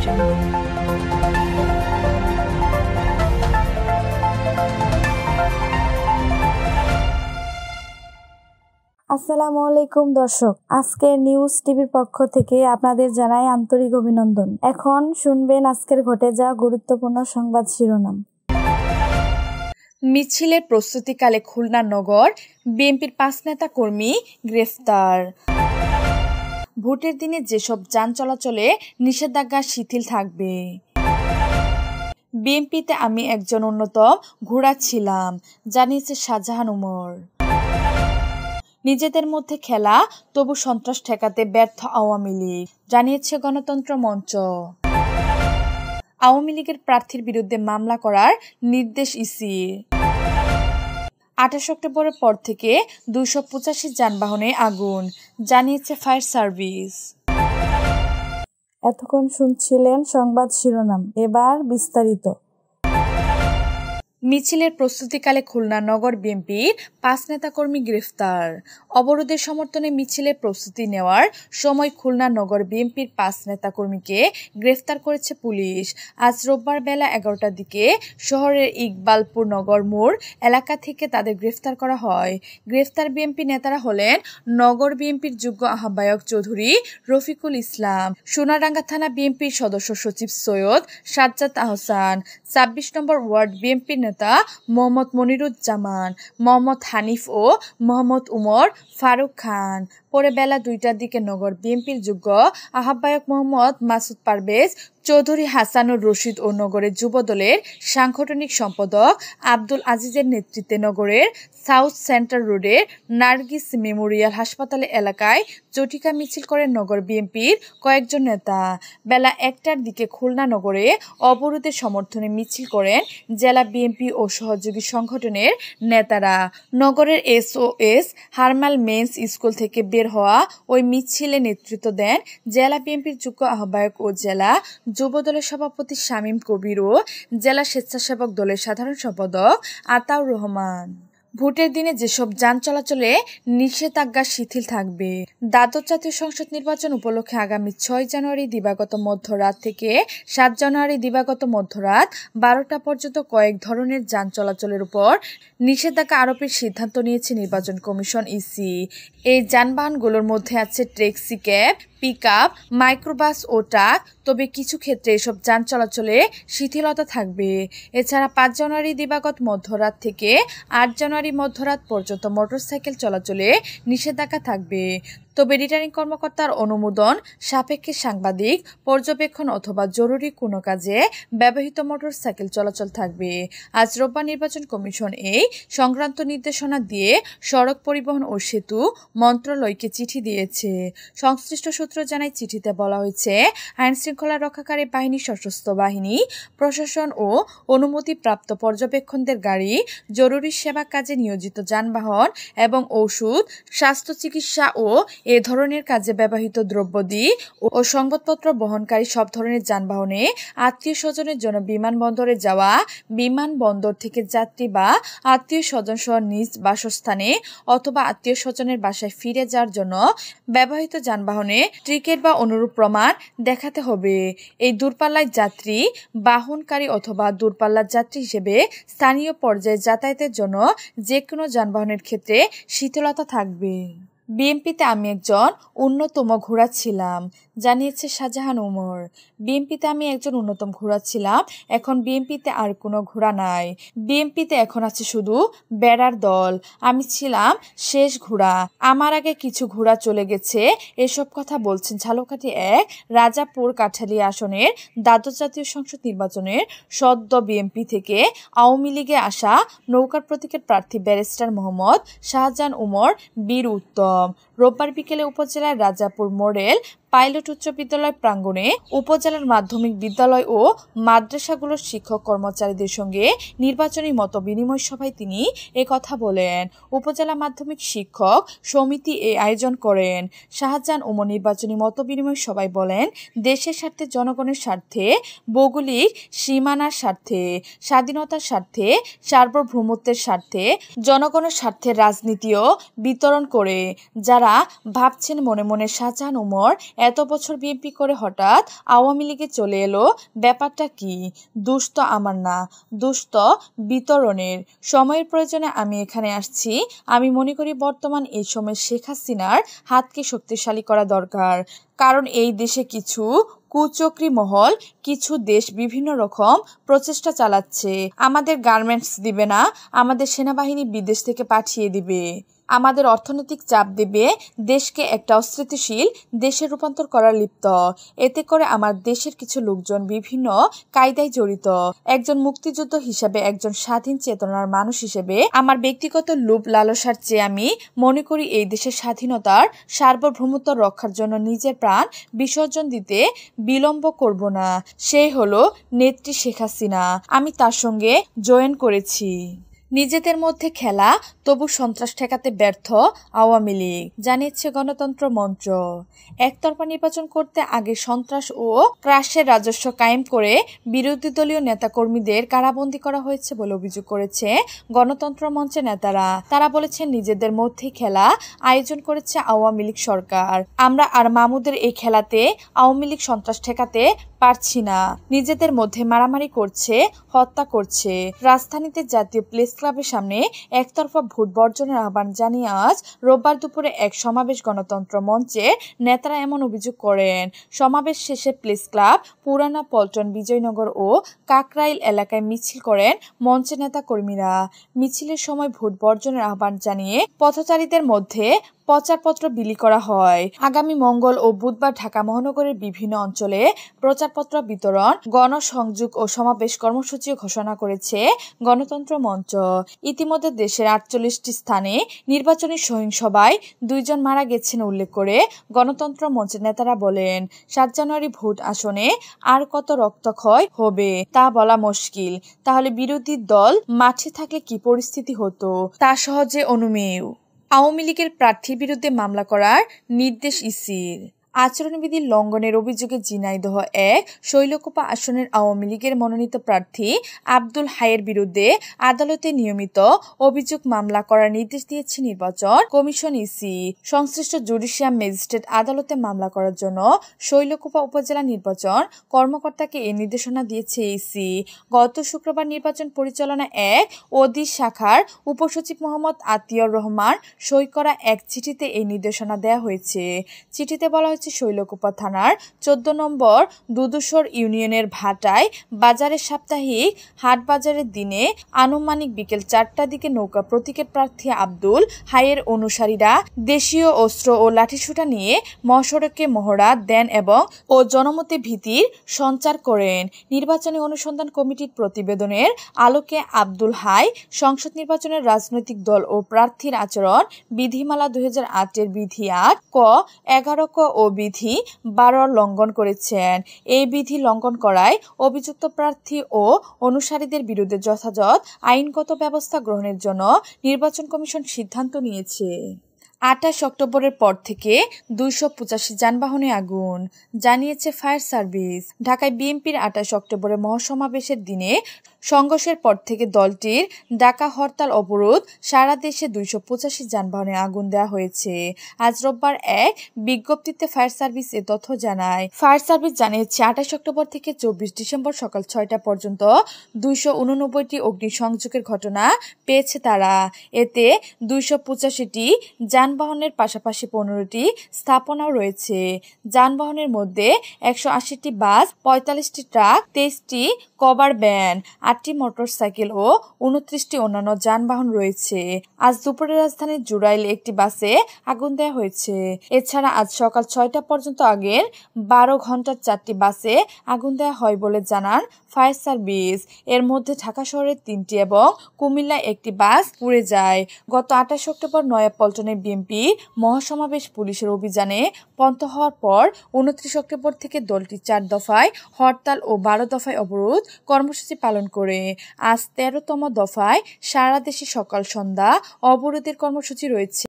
আসসালামু আলাইকুম দর্শক আজকে নিউজ টিভির পক্ষ থেকে আপনাদের জানাই আন্তরিক অভিনন্দন এখন শুনবেন আজকের ঘটে যাওয়া গুরুত্বপূর্ণ সংবাদ শিরোনাম মিছিলের প্রস্তুতিকালে খুলনা নগর বিএনপির পাঁচ নেতা কর্মী গ্রেফতার ভোটের দিনে যেসব যান চলাচলে নিষেধাজ্ঞা শিথিল থাকবে বিএনপিতে আমি একজন অন্যতম ঘোড়া ছিলাম জানিয়েছে শাহজাহান উমর নিজেদের মধ্যে খেলা তবু সন্ত্রাস ঠেকাতে ব্যর্থ আওয়ামী লীগ জানিয়েছে গণতন্ত্র মঞ্চ আওয়ামী লীগের প্রার্থীর বিরুদ্ধে মামলা করার নির্দেশ ইসির আঠাশ অক্টোবরের পর থেকে দুশো পঁচাশি যানবাহনে আগুন জানিয়েছে ফায়ার সার্ভিস এতক্ষণ শুনছিলেন সংবাদ শিরোনাম এবার বিস্তারিত মিছিলের প্রস্তুতিকালে খুলনা নগর বিএনপির পাঁচ নেতাকর্মী গ্রেফতার অবরোধের সমর্থনে মিছিলের প্রস্তুতি নেওয়ার সময় খুলনা নগর বিএনপির পাঁচ নেতাকর্মীকে গ্রেফতার করেছে পুলিশ আজ রোববার বেলা এগারোটার দিকে শহরের ইকবালপুর নগর মোড় এলাকা থেকে তাদের গ্রেফতার করা হয় গ্রেফতার বিএনপি নেতারা হলেন নগর বিএনপির যোগ্য আহ্বায়ক চৌধুরী রফিকুল ইসলাম সোনাডাঙ্গা থানা বিএনপির সদস্য সচিব সৈয়দ সাজ্জাদ আহসান ছাব্বিশ নম্বর ওয়ার্ড বিএনপির নেতা মোহাম্মদ মনিরুজ্জামান মোহাম্মদ হানিফ ও মোহাম্মদ উমর ফারুক খান পরে বেলা দুইটার দিকে নগর বিএনপির যুগ্য আহ্বায়ক মোহাম্মদ মাসুদ পারভেজ চৌধুরী হাসানুর রশিদ ও নগরের যুবদলের সাংগঠনিক সম্পাদক আব্দুল আজিজের নেতৃত্বে নগরের সাউথ সেন্টার রোডের নার্গিস মেমোরিয়াল হাসপাতালে এলাকায় জটিকা মিছিল করেন নগর বিএনপির কয়েকজন নেতা বেলা একটার দিকে খুলনা নগরে অবরোধের সমর্থনে মিছিল করেন জেলা বিএনপি ও সহযোগী সংগঠনের নেতারা নগরের এসওএস হারমাল মেন্স স্কুল থেকে বের হওয়া ওই মিছিলে নেতৃত্ব দেন জেলা বিএনপির যুগ্ম আহ্বায়ক ও জেলা যুব দলের সভাপতি শামীম কবির ও জেলা স্বেচ্ছাসেবক দলের সাধারণ সম্পাদক আতাউর রহমান ভোটের দিনে যেসব যান চলাচলে নিষেধাজ্ঞা শিথিল থাকবে দ্বাদশ জাতীয় সংসদ নির্বাচন উপলক্ষে আগামী ছয় জানুয়ারি দিবাগত মধ্যরাত থেকে সাত জানুয়ারি দিবাগত মধ্যরাত বারোটা পর্যন্ত কয়েক ধরনের যান চলাচলের উপর নিষেধাজ্ঞা আরোপের সিদ্ধান্ত নিয়েছে নির্বাচন কমিশন ইসি এই যানবাহনগুলোর মধ্যে আছে taxi cab pickup microbus ও ট্রাক তবে কিছু ক্ষেত্রে এসব যান চলাচলে শিথিলতা থাকবে এছাড়া পাঁচ জানুয়ারি দিবাগত মধ্যরাত থেকে আট জানুয়ারি মধ্যরাত পর্যন্ত মোটরসাইকেল চলাচলে নিষেধাজ্ঞা থাকবে তবে রিটার্নিং কর্মকর্তার অনুমোদন সাপেক্ষে সাংবাদিক পর্যবেক্ষণ অথবা জরুরি কোনো কাজে ব্যবহৃত মোটরসাইকেল চলাচল থাকবে আজ রোববার নির্বাচন কমিশন এই সংক্রান্ত নির্দেশনা দিয়ে সড়ক পরিবহন ও সেতু মন্ত্রণালয়কে চিঠি দিয়েছে সংশ্লিষ্ট সূত্র জানায় চিঠিতে বলা হয়েছে আইন শৃঙ্খলা রক্ষাকারী বাহিনী সশস্ত্র বাহিনী প্রশাসন ও অনুমতিপ্রাপ্ত পর্যবেক্ষণদের গাড়ি জরুরি সেবা কাজে নিয়োজিত যানবাহন এবং ঔষধ স্বাস্থ্য চিকিৎসা ও এ ধরনের কাজে ব্যবহৃত দিয়ে ও সংবাদপত্র বহনকারী সব ধরনের যানবাহনে আত্মীয় স্বজনের জন্য বিমানবন্দরে যাওয়া বিমানবন্দর থেকে যাত্রী বা আত্মীয় স্বজন সহ নিজ বাসস্থানে অথবা আত্মীয় স্বজনের বাসায় ফিরে যাওয়ার জন্য ব্যবহৃত যানবাহনে টিকিট বা অনুরূপ প্রমাণ দেখাতে হবে এই দূরপাল্লার যাত্রী বাহনকারী অথবা দূরপাল্লার যাত্রী হিসেবে স্থানীয় পর্যায়ে যাতায়াতের জন্য যে কোনো যানবাহনের ক্ষেত্রে শীতলতা থাকবে বিএমপিতে আমি একজন অন্যতম ঘোড়া ছিলাম জানিয়েছে শাহজাহান উমর বিএমপিতে আমি একজন অন্যতম ঘোড়া ছিলাম এখন বিএমপিতে আর কোনো ঘোড়া নাই বিএমপিতে এখন আছে শুধু বেড়ার দল আমি ছিলাম শেষ ঘোড়া আমার আগে কিছু ঘোড়া চলে গেছে এসব কথা বলছেন ঝালকাঠি এক রাজাপুর কাঠালি আসনের দ্বাদশ জাতীয় সংসদ নির্বাচনের সদ্য বিএমপি থেকে আওয়ামী লীগে আসা নৌকার প্রতীকের প্রার্থী ব্যারিস্টার মোহাম্মদ শাহজাহান উমর বীর উত্তর um, রোববার বিকেলে উপজেলার রাজাপুর মোড়েল পাইলট উচ্চ বিদ্যালয় প্রাঙ্গণে উপজেলার মাধ্যমিক বিদ্যালয় ও মাদ্রাসাগুলোর শিক্ষক কর্মচারীদের সঙ্গে নির্বাচনী মত বিনিময় সভায় তিনি কথা বলেন উপজেলা মাধ্যমিক শিক্ষক সমিতি এ আয়োজন করেন শাহজাহান ওমর নির্বাচনী মত বিনিময় সভায় বলেন দেশের স্বার্থে জনগণের স্বার্থে ভৌগোলিক সীমানার স্বার্থে স্বাধীনতার স্বার্থে সার্বভৌমত্বের স্বার্থে জনগণের স্বার্থে রাজনীতিও বিতরণ করে যারা তারা ভাবছেন মনে মনে সাজান উমর এত বছর বিএনপি করে হঠাৎ আওয়ামী লীগে চলে এলো ব্যাপারটা কি দুষ্ট আমার না দুষ্ট বিতরণের সময়ের প্রয়োজনে আমি এখানে আসছি আমি মনে করি বর্তমান এই সময় শেখ হাসিনার হাতকে শক্তিশালী করা দরকার কারণ এই দেশে কিছু কুচক্রি মহল কিছু দেশ বিভিন্ন রকম প্রচেষ্টা চালাচ্ছে আমাদের গার্মেন্টস দিবে না আমাদের সেনাবাহিনী বিদেশ থেকে পাঠিয়ে দিবে আমাদের অর্থনৈতিক চাপ দেবে দেশকে একটা অস্থিতিশীল দেশে রূপান্তর করার লিপ্ত এতে করে আমার দেশের কিছু লোকজন বিভিন্ন কায়দায় জড়িত একজন মুক্তিযুদ্ধ হিসেবে একজন স্বাধীন চেতনার মানুষ হিসেবে আমার ব্যক্তিগত লোভ লালসার চেয়ে আমি মনে করি এই দেশের স্বাধীনতার সার্বভৌমত্ব রক্ষার জন্য নিজের প্রাণ বিসর্জন দিতে বিলম্ব করব না সেই হলো নেত্রী শেখ হাসিনা আমি তার সঙ্গে জয়েন করেছি নিজেদের মধ্যে খেলা তবু সন্ত্রাস ঠেকাতে ব্যর্থ আওয়ামী লীগ জানিয়েছে গণতন্ত্র মঞ্চ একতরফা নির্বাচন করতে আগে সন্ত্রাস ও ক্রাশের রাজস্ব কায়েম করে বিরোধী দলীয় নেতাকর্মীদের কারাবন্দি করা হয়েছে বলে অভিযোগ করেছে গণতন্ত্র মঞ্চের নেতারা তারা বলেছেন নিজেদের মধ্যে খেলা আয়োজন করেছে আওয়ামী লীগ সরকার আমরা আর মামুদের এই খেলাতে আওয়ামী লীগ সন্ত্রাস ঠেকাতে পারছি না নিজেদের মধ্যে মারামারি করছে হত্যা করছে রাজধানীতে জাতীয় প্লেস ক্লাবের সামনে একতরফা ভোট বর্জনের আহ্বান জানিয়ে আজ রোববার দুপুরে এক সমাবেশ গণতন্ত্র মঞ্চে নেতারা এমন অভিযোগ করেন সমাবেশ শেষে প্লেস ক্লাব পুরানা পল্টন বিজয়নগর ও কাকরাইল এলাকায় মিছিল করেন মঞ্চে নেতা কর্মীরা মিছিলের সময় ভোট বর্জনের আহ্বান জানিয়ে পথচারীদের মধ্যে প্রচারপত্র বিলি করা হয় আগামী মঙ্গল ও বুধবার ঢাকা মহানগরের বিভিন্ন অঞ্চলে প্রচারপত্র বিতরণ গণসংযোগ ও সমাবেশ কর্মসূচি ঘোষণা করেছে গণতন্ত্র মঞ্চ ইতিমধ্যে দেশের আটচল্লিশটি স্থানে নির্বাচনী সহিংসভায় দুইজন মারা গেছেন উল্লেখ করে গণতন্ত্র মঞ্চের নেতারা বলেন সাত জানুয়ারি ভোট আসনে আর কত রক্তক্ষয় হবে তা বলা মুশকিল তাহলে বিরোধী দল মাঠে থাকলে কি পরিস্থিতি হতো তা সহজে অনুমেয় আওয়ামী লীগের প্রার্থীর বিরুদ্ধে মামলা করার নির্দেশ ইসির আচরণবিধি লঙ্ঘনের অভিযোগে জিনাইদহ এক শৈলকোপা আসনের আওয়ামী লীগের মনোনীত প্রার্থী আব্দুল হায়ের বিরুদ্ধে আদালতে নিয়মিত অভিযোগ মামলা করার নির্দেশ দিয়েছে নির্বাচন কমিশন ইসি সংশ্লিষ্ট জুডিশিয়াল ম্যাজিস্ট্রেট আদালতে মামলা করার জন্য শৈলকোপা উপজেলা নির্বাচন কর্মকর্তাকে এই নির্দেশনা দিয়েছে ইসি গত শুক্রবার নির্বাচন পরিচালনা এক অধি শাখার উপসচিব মোহাম্মদ আতিয়র রহমান সই করা এক চিঠিতে এই নির্দেশনা দেওয়া হয়েছে চিঠিতে বলা হয়েছে শৈলকুপা থানার চোদ্দ নম্বর দুদুসর ইউনিয়নের ভাটায় বাজারের সাপ্তাহিক হাট বাজারের দিনে আনুমানিক বিকেল চারটার দিকে নৌকা প্রতীকের প্রার্থী আব্দুল হাইয়ের অনুসারীরা দেশীয় অস্ত্র ও লাঠিসুটা নিয়ে মহাসড়কে মহড়া দেন এবং ও জনমতে ভীতির সঞ্চার করেন নির্বাচনী অনুসন্ধান কমিটির প্রতিবেদনের আলোকে আব্দুল হাই সংসদ নির্বাচনের রাজনৈতিক দল ও প্রার্থীর আচরণ বিধিমালা দুই হাজার আটের বিধি আট ক এগারো ক ও বিধি বারো লঙ্ঘন করেছেন এই বিধি লঙ্ঘন করায় অভিযুক্ত প্রার্থী ও অনুসারীদের বিরুদ্ধে যথাযথ আইনগত ব্যবস্থা গ্রহণের জন্য নির্বাচন কমিশন সিদ্ধান্ত নিয়েছে আঠাশ অক্টোবরের পর থেকে দুইশো পঁচাশি যানবাহনে আগুন জানিয়েছে ফায়ার সার্ভিস ঢাকায় বিএনপির আঠাশ অক্টোবরের মহাসমাবেশের দিনে সংঘর্ষের পর থেকে দলটির ডাকা হরতাল অবরোধ সারা দেশে দুইশো পঁচাশি যানবাহনে আগুন দেওয়া হয়েছে আজ রোববার এক বিজ্ঞপ্তিতে ফায়ার সার্ভিস এ তথ্য জানায় ফায়ার সার্ভিস জানিয়েছে আঠাশ অক্টোবর থেকে চব্বিশ ডিসেম্বর সকাল ছয়টা পর্যন্ত দুইশো উননব্বইটি অগ্নিসংযোগের ঘটনা পেয়েছে তারা এতে দুইশো পঁচাশিটি যানবাহনের পাশাপাশি পনেরোটি স্থাপনাও রয়েছে যানবাহনের মধ্যে একশো আশিটি বাস পঁয়তাল্লিশটি ট্রাক তেইশটি কভার ব্যান আটটি মোটরসাইকেল ও উনত্রিশটি অন্যান্য যানবাহন রয়েছে আজ দুপুরে রাজধানীর জুরাইল একটি বাসে আগুন দেওয়া হয়েছে এছাড়া আজ সকাল ছয়টা পর্যন্ত আগের বারো ঘন্টার চারটি বাসে আগুন দেওয়া হয় বলে জানান ফায়ার সার্ভিস এর মধ্যে ঢাকা শহরের তিনটি এবং কুমিল্লায় একটি বাস পুড়ে যায় গত আঠাশ অক্টোবর পল্টনে বিএনপি মহাসমাবেশ পুলিশের অভিযানে পন্থ হওয়ার পর উনত্রিশ অক্টোবর থেকে দলটি চার দফায় হরতাল ও বারো দফায় অবরোধ কর্মসূচি পালন করে আজ তেরোতম দফায় সারা দেশে সকাল সন্ধ্যা অবরোধের কর্মসূচি রয়েছে